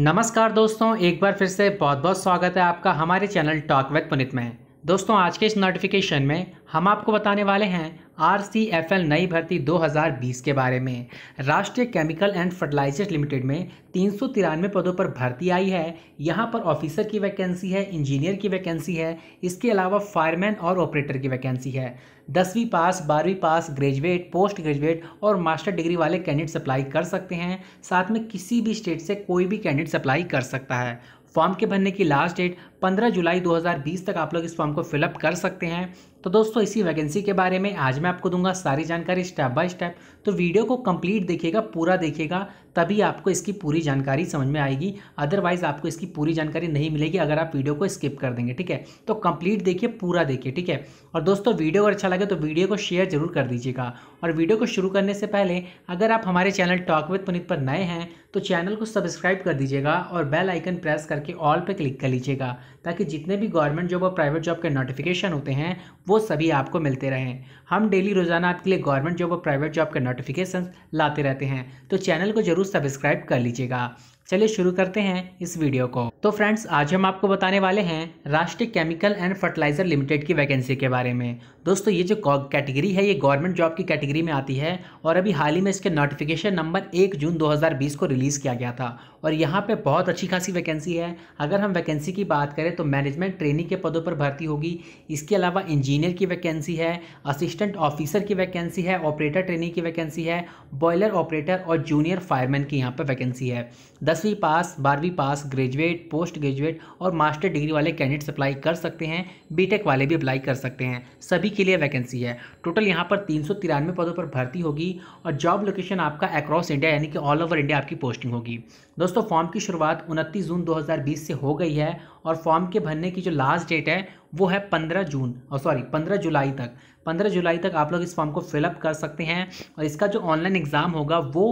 नमस्कार दोस्तों एक बार फिर से बहुत बहुत स्वागत है आपका हमारे चैनल टॉक विद पुनित में दोस्तों आज के इस नोटिफिकेशन में हम आपको बताने वाले हैं आरसीएफएल नई भर्ती 2020 के बारे में राष्ट्रीय केमिकल एंड फर्टिलाइजर्स लिमिटेड में तीन सौ तिरानवे पदों पर भर्ती आई है यहाँ पर ऑफिसर की वैकेंसी है इंजीनियर की वैकेंसी है इसके अलावा फायरमैन और ऑपरेटर की वैकेंसी है दसवीं पास बारहवीं पास ग्रेजुएट पोस्ट ग्रेजुएट और मास्टर डिग्री वाले कैंडिडेट अप्लाई कर सकते हैं साथ में किसी भी स्टेट से कोई भी कैंडिडेट अप्लाई कर सकता है फॉर्म के भरने की लास्ट डेट 15 जुलाई 2020 तक आप लोग इस फॉर्म को फिलअप कर सकते हैं तो दोस्तों इसी वैकेंसी के बारे में आज मैं आपको दूंगा सारी जानकारी स्टेप बाय स्टेप तो वीडियो को कंप्लीट देखिएगा पूरा देखिएगा तभी आपको इसकी पूरी जानकारी समझ में आएगी अदरवाइज आपको इसकी पूरी जानकारी नहीं मिलेगी अगर आप वीडियो को स्किप कर देंगे ठीक है तो कंप्लीट देखिए पूरा देखिए ठीक है और दोस्तों वीडियो अगर अच्छा लगे तो वीडियो को शेयर जरूर कर दीजिएगा और वीडियो को शुरू करने से पहले अगर आप हमारे चैनल टॉक विद पुनित पर नए हैं तो चैनल को सब्सक्राइब कर दीजिएगा और बेल आइकन प्रेस करके ऑल पे क्लिक कर लीजिएगा ताकि जितने भी गवर्नमेंट जॉब और प्राइवेट जॉब के नोटिफिकेशन होते हैं वो सभी आपको मिलते रहें हम डेली रोज़ाना आपके लिए गवर्नमेंट जॉब और प्राइवेट जॉब के नोटिफिकेशन लाते रहते हैं तो चैनल को ज़रूर सब्सक्राइब कर लीजिएगा चलिए शुरू करते हैं इस वीडियो को तो फ्रेंड्स आज हम आपको बताने वाले हैं राष्ट्रीय केमिकल एंड फर्टिलाइजर लिमिटेड की वैकेंसी के बारे में दोस्तों ये जो कैटेगरी है ये गवर्नमेंट जॉब की कैटेगरी में आती है और अभी हाल ही में इसके नोटिफिकेशन नंबर एक जून 2020 को रिलीज़ किया गया था और यहाँ पे बहुत अच्छी खासी वैकेंसी है अगर हम वैकेंसी की बात करें तो मैनेजमेंट ट्रेनिंग के पदों पर भर्ती होगी इसके अलावा इंजीनियर की वैकेंसी है असिस्टेंट ऑफिसर की वैकेंसी है ऑपरेटर ट्रेनिंग की वैकेंसी है बॉयलर ऑपरेटर और जूनियर फायरमैन की यहाँ पर वैकेंसी है दसवीं पास बारहवीं पास ग्रेजुएट पोस्ट ग्रेजुएट और मास्टर डिग्री वाले कैंडिडेट्स अप्लाई कर सकते हैं बीटेक वाले भी अप्लाई कर सकते हैं सभी के लिए वैकेंसी है टोटल यहाँ पर तीन पदों पर भर्ती होगी और जॉब लोकेशन आपका अक्रॉस इंडिया यानी कि ऑल ओवर इंडिया आपकी पोस्टिंग होगी दोस्तों दोस्तों फॉर्म की शुरुआत 29 जून 2020 से हो गई है और फॉर्म के भरने की जो लास्ट डेट है वो है 15 जून और सॉरी 15 जुलाई तक 15 जुलाई तक आप लोग इस फॉर्म को फिलअप कर सकते हैं और इसका जो ऑनलाइन एग्ज़ाम होगा वो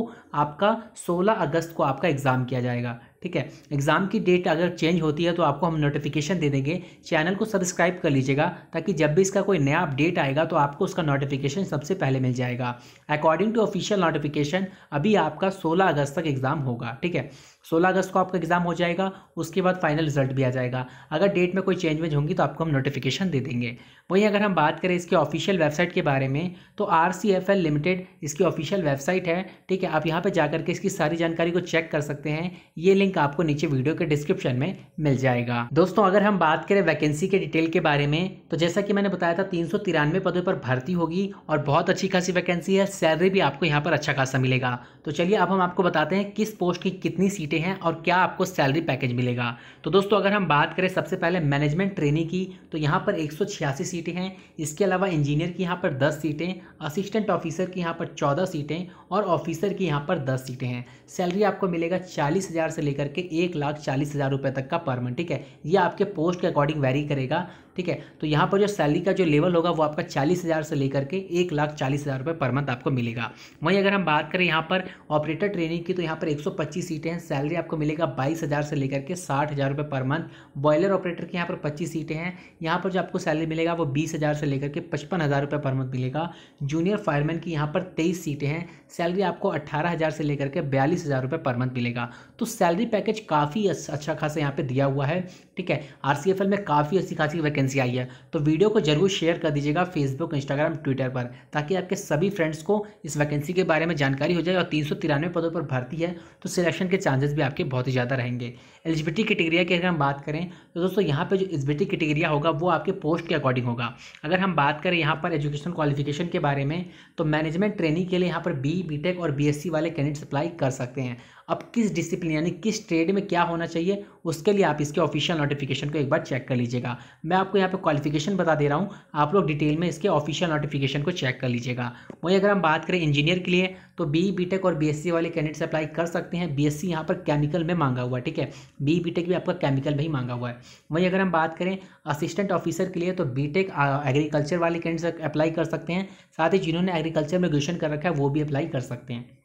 आपका 16 अगस्त को आपका एग्ज़ाम किया जाएगा ठीक है एग्ज़ाम की डेट अगर चेंज होती है तो आपको हम नोटिफिकेशन दे देंगे चैनल को सब्सक्राइब कर लीजिएगा ताकि जब भी इसका कोई नया अपडेट आएगा तो आपको उसका नोटिफिकेशन सबसे पहले मिल जाएगा अकॉर्डिंग टू ऑफिशियल नोटिफिकेशन अभी आपका 16 अगस्त तक एग्ज़ाम होगा ठीक है सोलह अगस्त को आपका एग्ज़ाम हो जाएगा उसके बाद फाइनल रिजल्ट भी आ जाएगा अगर डेट में कोई चेंज वेंज होंगी तो आपको हम नोटिफिकेशन दे देंगे वहीं अगर हम बात करें इसके ऑफिशियल वेबसाइट के बारे में तो आर लिमिटेड इसकी ऑफिशियल वेबसाइट है ठीक है आप यहाँ पर जाकर के इसकी सारी जानकारी को चेक कर सकते हैं ये लिंक आपको नीचे वीडियो के डिस्क्रिप्शन में मिल जाएगा दोस्तों अगर हम बात करें वैकेंसी के डिटेल के बारे में तो जैसा कि मैंने बताया था तीन पदों पर भर्ती होगी और बहुत अच्छी खासी वैकेंसी है सैलरी भी आपको यहाँ पर अच्छा खासा मिलेगा तो चलिए अब हम आपको बताते हैं किस पोस्ट की कितनी सीट सीटें हैं और क्या आपको सैलरी पैकेज मिलेगा तो दोस्तों अगर हम बात करें सबसे पहले मैनेजमेंट ट्रेनिंग की तो यहाँ पर एक सीटें हैं इसके अलावा इंजीनियर की यहाँ पर दस सीटें असिस्टेंट ऑफिसर की यहाँ पर चौदह सीटें और ऑफिसर की यहाँ पर दस सीटें हैं सैलरी आपको मिलेगा चालीस हज़ार से लेकर के एक लाख चालीस हज़ार तक का पर ठीक है ये आपके पोस्ट के अकॉर्डिंग वेरी करेगा ठीक है तो यहाँ पर जो सैलरी का जो लेवल होगा वो आपका चालीस हज़ार से लेकर के एक लाख चालीस हज़ार रुपये पर मंथ आपको मिलेगा वहीं अगर हम बात करें यहाँ पर ऑपरेटर ट्रेनिंग की तो यहाँ पर एक सौ पच्चीस सीटें हैं सैलरी आपको मिलेगा बाईस हज़ार से लेकर के साठ हज़ार रुपये पर मंथ बॉयलर ऑपरेटर की यहाँ पर पच्चीस सीटें हैं यहाँ पर जो आपको सैलरी मिलेगा वो बीस हज़ार से लेकर के पचपन हज़ार रुपये पर मंथ मिलेगा जूनियर फायरमैन की यहाँ पर तेईस सीटें हैं सैलरी आपको अट्ठारह हज़ार से लेकर के बयालीस हज़ार रुपये पर मंथ मिलेगा तो सैलरी पैकेज काफ़ी अच्छा खासा यहाँ पर दिया हुआ है ठीक है आर में काफ़ी अच्छी खासी वैकेंसी वैकेंसी आई है तो वीडियो को जरूर शेयर कर दीजिएगा फेसबुक इंस्टाग्राम ट्विटर पर ताकि आपके सभी फ्रेंड्स को इस वैकेंसी के बारे में जानकारी हो जाए और तीन पदों पर भर्ती है तो सिलेक्शन के चांसेस भी आपके बहुत ही ज़्यादा रहेंगे एलिजिबिलिटी क्रिटेरिया की अगर हम बात करें तो दोस्तों यहाँ पर जो एलिजिबिलिटी क्रिटेरिया होगा वो आपके पोस्ट के अकॉर्डिंग होगा अगर हम बात करें यहाँ पर एजुकेशन क्वालिफिकेशन के बारे में तो मैनेजमेंट ट्रेनिंग के लिए यहाँ पर बी बी और बी वाले कैंडिडेट्स अप्लाई कर सकते हैं अब किस डिसिप्लिन यानी किस ट्रेड में क्या होना चाहिए उसके लिए आप इसके ऑफिशियल नोटिफिकेशन को एक बार चेक कर लीजिएगा मैं आपको यहाँ पे क्वालिफिकेशन बता दे रहा हूँ आप लोग डिटेल में इसके ऑफिशियल नोटिफिकेशन को चेक कर लीजिएगा वहीं अगर हम बात करें इंजीनियर के लिए तो बी बीटेक और बीएससी वाले कैंडिडेट्स अप्लाई कर सकते हैं बीएससी यहाँ पर केमिकल में मांगा हुआ ठीक है बी बीटेक भी आपका केमिकल में ही मांगा हुआ है वहीं अगर हम बात करें असिस्टेंट ऑफिसर के लिए तो बीटेक एग्रीकल्चर वाले कैंडिडेट अप्लाई कर सकते हैं साथ ही जिन्होंने एग्रीकल्चर में ग्रेजुएशन कर रखा है वो भी अप्लाई कर सकते हैं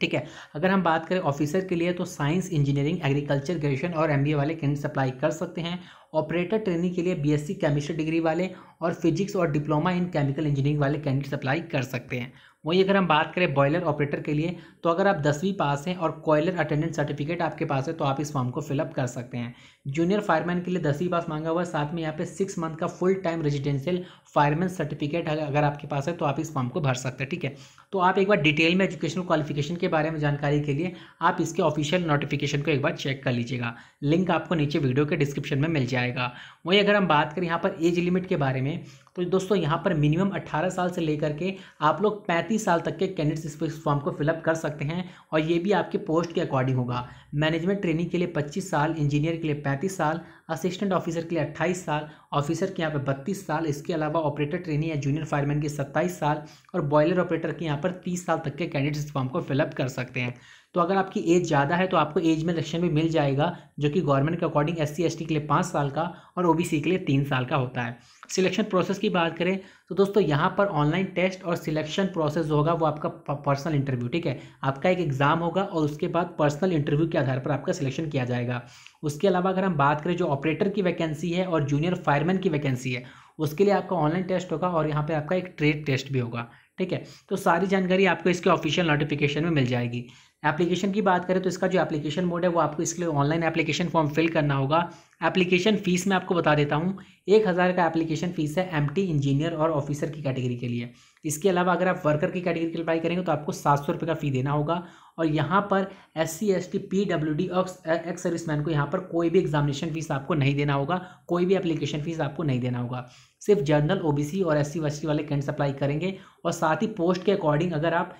ठीक है अगर हम बात करें ऑफिसर के लिए तो साइंस इंजीनियरिंग एग्रीकल्चर ग्रेजुएशन और एम वाले कैंडिडेट अप्लाई कर सकते हैं ऑपरेटर ट्रेनिंग के लिए बी केमिस्ट्री डिग्री वाले और फिजिक्स और डिप्लोमा इन केमिकल इंजीनियरिंग वाले कैंडिडेट अप्लाई कर सकते हैं वहीं अगर हम बात करें बॉयलर ऑपरेटर के लिए तो अगर आप दसवीं पास हैं और कॉयलर अटेंडेंट सर्टिफिकेट आपके पास है तो आप इस फॉर्म को फिलअप कर सकते हैं जूनियर फायरमैन के लिए दसवीं पास मांगा हुआ है साथ में यहाँ पे सिक्स मंथ का full time residential fireman certificate अगर आपके पास है तो आप इस फॉर्म को भर सकते हैं ठीक है तो आप एक बार डिटेल में एजुकेशनल क्वालिफिकेशन के बारे में जानकारी के लिए आप इसके ऑफिशियल नोटिफिकेशन को एक बार चेक कर लीजिएगा लिंक आपको नीचे वीडियो के डिस्क्रिप्शन में मिल जाएगा वहीं अगर हम बात करें यहाँ पर एज लिमिट के बारे में तो दोस्तों यहाँ पर मिनिमम 18 साल से लेकर के आप लोग 35 साल तक के कैंडिडेट्स इस फॉर्म को फिलअप कर सकते हैं और ये भी आपके पोस्ट के अकॉर्डिंग होगा मैनेजमेंट ट्रेनिंग के लिए 25 साल इंजीनियर के लिए 35 साल असिस्टेंट ऑफिसर के लिए 28 साल ऑफिसर के यहाँ पर 32 साल इसके अलावा ऑपरेटर ट्रेनिंग या जूनियर फायरमैन के 27 साल और बॉयलर ऑपरेटर के यहाँ पर 30 साल तक के कैंडिडेट्स इस फॉर्म को फिलअप कर सकते हैं तो अगर आपकी एज ज़्यादा है तो आपको एज में रक्षण भी मिल जाएगा जो कि गवर्नमेंट के अकॉर्डिंग एस सी के लिए पाँच साल का और ओ के लिए तीन साल का होता है सिलेक्शन प्रोसेस की बात करें तो दोस्तों यहाँ पर ऑनलाइन टेस्ट और सिलेक्शन प्रोसेस जो होगा वो आपका पर्सनल इंटरव्यू ठीक है आपका एक एग्ज़ाम होगा और उसके बाद पर्सनल इंटरव्यू के आधार पर आपका सिलेक्शन किया जाएगा उसके अलावा अगर हम बात करें जो ऑपरेटर की वैकेंसी है और जूनियर फायरमैन की वैकेंसी है उसके लिए आपका ऑनलाइन टेस्ट होगा और यहाँ पर आपका एक ट्रेड टेस्ट भी होगा ठीक है तो सारी जानकारी आपको इसके ऑफिशियल नोटिफिकेशन में मिल जाएगी एप्लीकेशन की बात करें तो इसका जो एप्लीकेशन मोड है वो आपको इसके लिए ऑनलाइन एप्लीकेशन फॉर्म फिल करना होगा एप्लीकेशन फ़ीस मैं आपको बता देता हूँ एक हज़ार का एप्लीकेशन फ़ीस है एम इंजीनियर और ऑफिसर की कैटेगरी के लिए इसके अलावा अगर आप वर्कर की कैटेगरी के लिए अप्लाई करेंगे तो आपको सात सौ रुपये का फ़ी देना होगा और यहाँ पर S C S T P W D ex service man को यहाँ पर कोई भी एग्जामिनेशन फ़ीस आपको नहीं देना होगा कोई भी एप्लीकेशन फ़ीस आपको नहीं देना होगा सिर्फ जनरल ओ बी सी और एस सी वाले कैंडिडेट्स अप्लाई करेंगे और साथ ही पोस्ट के अकॉर्डिंग अगर आप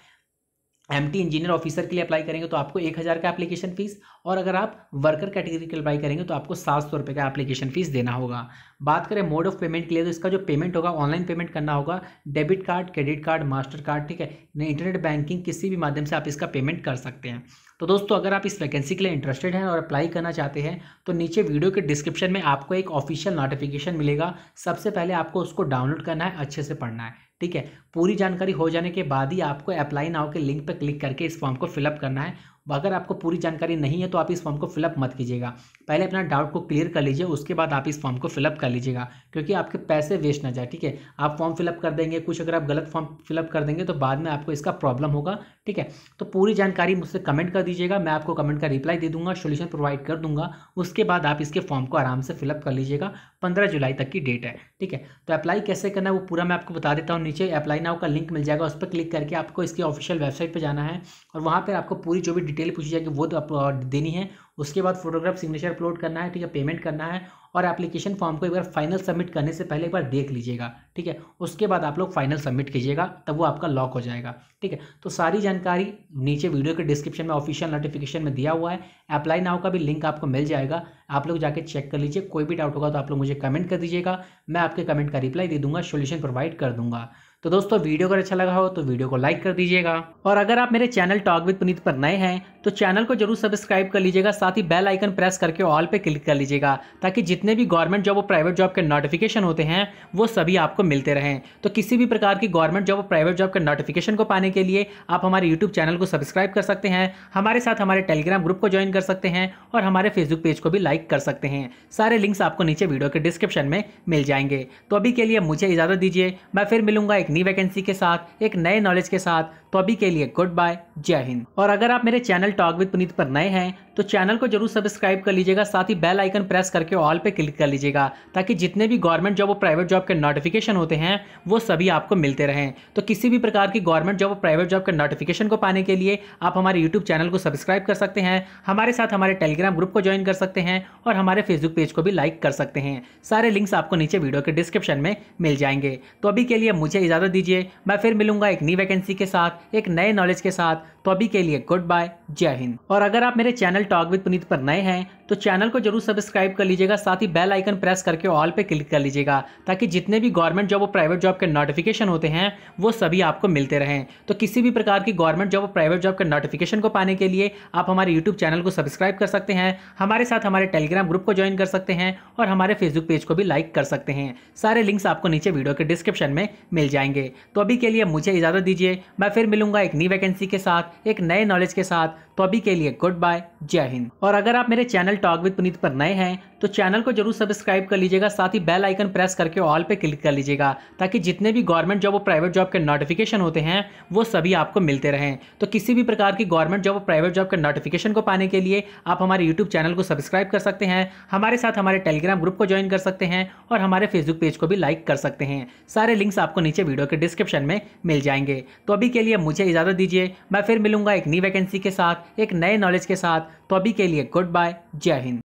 एम टी इंजीनियर ऑफिसर के लिए अप्लाई करेंगे तो आपको एक हज़ार का एप्लीकेशन फ़ीस और अगर आप वर्कर कैटेगरी के अप्लाई करेंगे तो आपको सात सौ रुपये का एप्लीकेशन फ़ीस देना होगा बात करें मोड ऑफ पेमेंट के लिए तो इसका जो पेमेंट होगा ऑनलाइन पेमेंट करना होगा debit card credit card master card ठीक है इंटरनेट बैंकिंग किसी भी माध्यम से आप इसका पेमेंट कर सकते हैं तो दोस्तों अगर आप इस वैकेंसी के लिए इंटरेस्टेड हैं और अप्लाई करना चाहते हैं तो नीचे वीडियो के डिस्क्रिप्शन में आपको एक ऑफिशियल नोटिफिकेशन मिलेगा सबसे पहले आपको उसको डाउनलोड करना है अच्छे से पढ़ना है ठीक है पूरी जानकारी हो जाने के बाद ही आपको अप्लाई नाउ के लिंक पर क्लिक करके इस फॉर्म को फिलअप करना है अगर आपको पूरी जानकारी नहीं है तो आप इस फॉर्म को फिलअप मत कीजिएगा पहले अपना डाउट को क्लियर कर लीजिए उसके बाद आप इस फॉर्म को फिलअप कर लीजिएगा क्योंकि आपके पैसे वेस्ट ना जाए ठीक है आप फॉर्म फिलअप कर देंगे कुछ अगर आप गलत फॉर्म फिलअप कर देंगे तो बाद में आपको इसका प्रॉब्लम होगा ठीक है तो पूरी जानकारी मुझसे कमेंट कर दीजिएगा मैं आपको कमेंट का रिप्लाई दे दूंगा सोल्यूशन प्रोवाइड कर दूंगा उसके बाद आप इसके फॉर्म को आराम से फिलअप कर लीजिएगा पंद्रह जुलाई तक की डेट है ठीक है तो अप्लाई कैसे करना है वो पूरा मैं आपको बता देता हूँ नीचे अप्लाई नाउ का लिंक मिल जाएगा उस पर क्लिक करके आपको इसकी ऑफिशियल वेबसाइट पर जाना है और वहाँ पर आपको पूरी जो भी डिटेल पूछी जाएगी वो तो देनी है उसके बाद फोटोग्राफ सिग्नेचर अपलोड करना है ठीक है पेमेंट करना है और एप्लीकेशन फॉर्म को एक बार फाइनल सबमिट करने से पहले एक बार देख लीजिएगा ठीक है उसके बाद आप लोग फाइनल सबमिट कीजिएगा तब वो आपका लॉक हो जाएगा ठीक है तो सारी जानकारी नीचे वीडियो के डिस्क्रिप्शन में ऑफिशियल नोटिफिकेशन में दिया हुआ है अप्लाई नाउ का भी लिंक आपको मिल जाएगा आप लोग जाके चेक कर लीजिए कोई भी डाउट होगा तो आप लोग मुझे कमेंट कर दीजिएगा मैं आपके कमेंट का रिप्लाई दे दूंगा सोल्यूशन प्रोवाइड कर दूंगा तो दोस्तों वीडियो अगर अच्छा लगा हो तो वीडियो को लाइक कर दीजिएगा और अगर आप मेरे चैनल टॉक विद पुनीत पर नए हैं तो चैनल को जरूर सब्सक्राइब कर लीजिएगा साथ ही बेल आइकन प्रेस करके ऑल पे क्लिक कर लीजिएगा ताकि जितने भी गवर्नमेंट जॉब और प्राइवेट जॉब के नोटिफिकेशन होते हैं वो सभी आपको मिलते रहें तो किसी भी प्रकार की गवर्नमेंट जॉब और प्राइवेट जॉब के नोटिफिकेशन को पाने के लिए आप हमारे यूट्यूब चैनल को सब्सक्राइब कर सकते हैं हमारे साथ हमारे टेलीग्राम ग्रुप को ज्वाइन कर सकते हैं और हमारे फेसबुक पेज को भी लाइक कर सकते हैं सारे लिंक्स आपको नीचे वीडियो के डिस्क्रिप्शन में मिल जाएंगे तो अभी के लिए मुझे इजाज़त दीजिए मैं फिर मिलूंगा एक नई वैकेंसी के साथ एक नए नॉलेज के साथ तो अभी के लिए गुड बाय जय हिंद और अगर आप मेरे चैनल टॉक विद पुनीत पर नए हैं तो चैनल को जरूर सब्सक्राइब कर लीजिएगा साथ ही बेल आइकन प्रेस करके ऑल पे क्लिक कर लीजिएगा ताकि जितने भी गवर्नमेंट जॉब और प्राइवेट जॉब के नोटिफिकेशन होते हैं वो सभी आपको मिलते रहें तो किसी भी प्रकार की गवर्नमेंट जॉब और प्राइवेट जॉब के नोटिफिकेशन को पाने के लिए आप हमारे यूट्यूब चैनल को सब्सक्राइब कर सकते हैं हमारे साथ हमारे टेलीग्राम ग्रुप को ज्वाइन कर सकते हैं और हमारे फेसबुक पेज को भी लाइक कर सकते हैं सारे लिंक्स आपको नीचे वीडियो के डिस्क्रिप्शन में मिल जाएंगे तो अभी के लिए मुझे इजाज़त दीजिए मैं फिर मिलूंगा एक नई वैकेंसी के साथ एक नए नॉलेज के साथ तो अभी के लिए गुड बाय जय हिंद और अगर आप मेरे channel channel talk with Puneet पर नए हैं तो चैनल को जरूर सब्सक्राइब कर लीजिएगा साथ ही बेल आइकन प्रेस करके ऑल पे क्लिक कर लीजिएगा ताकि जितने भी गवर्नमेंट जॉब और प्राइवेट जॉब के नोटिफिकेशन होते हैं वो सभी आपको मिलते रहें तो किसी भी प्रकार की गवर्नमेंट जॉब और प्राइवेट जॉब के नोटिफिकेशन को पाने के लिए आप हमारे यूट्यूब चैनल को सब्सक्राइब कर सकते हैं हमारे साथ हमारे टेलीग्राम ग्रुप को ज्वाइन कर सकते हैं और हमारे फेसबुक पेज को भी लाइक कर सकते हैं सारे लिंक्स आपको नीचे वीडियो के डिस्क्रिप्शन में मिल जाएंगे तो अभी के लिए मुझे इजाज़त दीजिए मैं फिर मिलूंगा एक नई वैकेंसी के साथ एक नए नॉलेज के साथ तो अभी के लिए गुड बाय जय हिंद और अगर आप मेरे चैनल टॉक विद पुनीत पर नए हैं तो चैनल को जरूर सब्सक्राइब कर लीजिएगा साथ ही बेल आइकन प्रेस करके ऑल पे क्लिक कर लीजिएगा ताकि जितने भी गवर्नमेंट जॉब और प्राइवेट जॉब के नोटिफिकेशन होते हैं वो सभी आपको मिलते रहें तो किसी भी प्रकार की गवर्नमेंट जॉब और प्राइवेट जॉब के नोटिफिकेशन को पाने के लिए आप हमारे यूट्यूब चैनल को सब्सक्राइब कर सकते हैं हमारे साथ हमारे टेलीग्राम ग्रुप को ज्वाइन कर सकते हैं और हमारे फेसबुक पेज को भी लाइक कर सकते हैं सारे लिंक्स आपको नीचे वीडियो के डिस्क्रिप्शन में मिल जाएंगे तो अभी के लिए मुझे इजाज़त दीजिए मैं फिर मिलूंगा एक नई वैकेंसी के साथ एक नए नॉलेज के साथ तो अभी के लिए गुड बाय जय हिंद